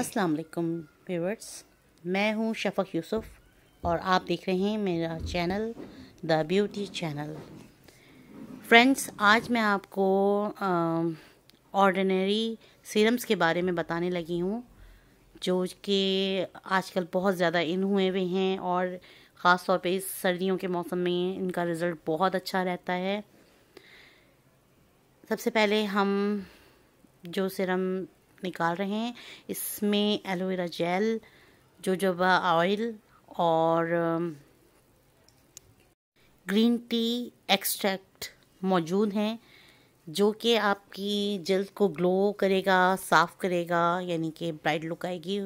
अस्सलाम वालेकुम व्यूअर्स मैं हूं शफक यूसुफ और आप देख रहे हैं मेरा channel the beauty channel friends आज मैं आपको ऑर्डिनरी सीरम्स के बारे में बताने लगी हूं जो कि आजकल बहुत ज़्यादा इन हुए हुए हैं और ख़ास तौर पे इस सर्दियों के मौसम में इनका रिज़ल्ट बहुत अच्छा रहता है सबसे पहले हम जो सिरम निकाल रहे हैं इसमें एलोवेरा जेल जोजोबा ऑयल और ग्रीन टी एक्सट्रैक्ट मौजूद हैं जो कि आपकी जल्द को ग्लो करेगा साफ़ करेगा यानी कि ब्राइट लुक आएगी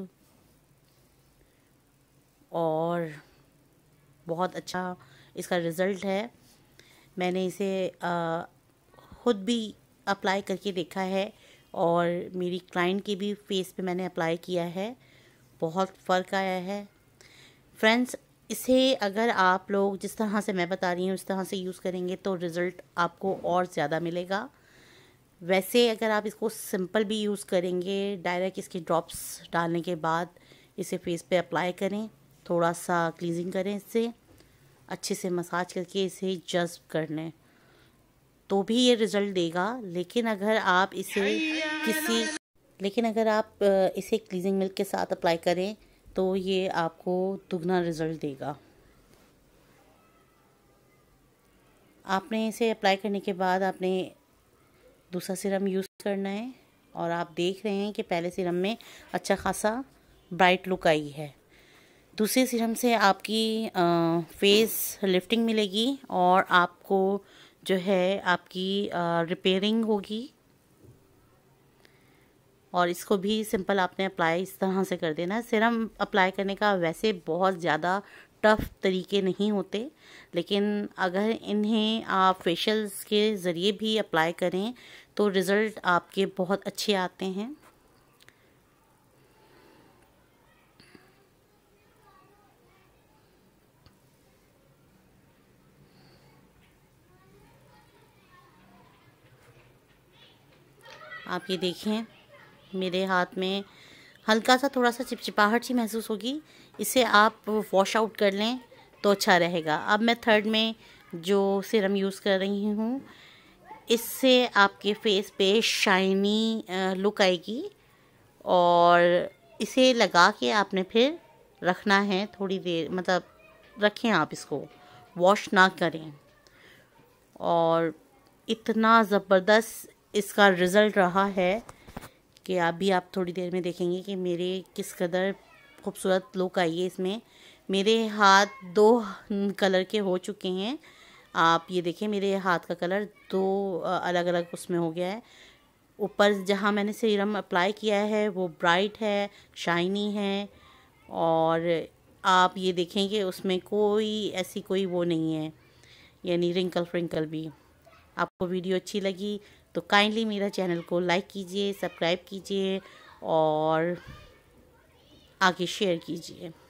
और बहुत अच्छा इसका रिज़ल्ट है मैंने इसे आ, uh, खुद भी अप्लाई करके देखा है और मेरी क्लाइंट के भी फेस पे मैंने अप्लाई किया है बहुत फ़र्क आया है फ्रेंड्स इसे अगर आप लोग जिस तरह से मैं बता रही हूँ उस तरह से यूज़ करेंगे तो रिज़ल्ट आपको और ज़्यादा मिलेगा वैसे अगर आप इसको सिंपल भी यूज़ करेंगे डायरेक्ट इसके ड्रॉप्स डालने के बाद इसे फेस पे अप्लाई करें थोड़ा सा क्लीजिंग करें इससे अच्छे से मसाज करके इसे जज्ब कर लें तो भी ये रिज़ल्ट देगा लेकिन अगर आप इसे किसी लेकिन अगर आप इसे क्लीजिंग मिल्क के साथ अप्लाई करें तो ये आपको दुगना रिज़ल्ट देगा आपने इसे अप्लाई करने के बाद आपने दूसरा सिरम यूज़ करना है और आप देख रहे हैं कि पहले सिरम में अच्छा खासा ब्राइट लुक आई है दूसरे सिरम से आपकी फेस लिफ्टिंग मिलेगी और आपको जो है आपकी रिपेयरिंग होगी और इसको भी सिंपल आपने अप्लाई इस तरह से कर देना सिरम अप्लाई करने का वैसे बहुत ज़्यादा टफ तरीके नहीं होते लेकिन अगर इन्हें आप फेशल्स के ज़रिए भी अप्लाई करें तो रिज़ल्ट आपके बहुत अच्छे आते हैं आप ये देखें मेरे हाथ में हल्का सा थोड़ा सा चिपचिपाहट सी महसूस होगी इसे आप वॉश आउट कर लें तो अच्छा रहेगा अब मैं थर्ड में जो सिरम यूज़ कर रही हूँ इससे आपके फेस पे शाइनी लुक आएगी और इसे लगा के आपने फिर रखना है थोड़ी देर मतलब रखें आप इसको वॉश ना करें और इतना ज़बरदस्त इसका रिज़ल्ट रहा है कि अभी आप थोड़ी देर में देखेंगे कि मेरे किस कदर खूबसूरत लुक आई है इसमें मेरे हाथ दो कलर के हो चुके हैं आप ये देखें मेरे हाथ का कलर दो अलग अलग उसमें हो गया है ऊपर जहाँ मैंने सीरम अप्लाई किया है वो ब्राइट है शाइनी है और आप ये देखें कि उसमें कोई ऐसी कोई वो नहीं है यानी रिंकल फ्रिंकल भी आपको वीडियो अच्छी लगी तो काइंडली मेरा चैनल को लाइक कीजिए सब्सक्राइब कीजिए और आगे शेयर कीजिए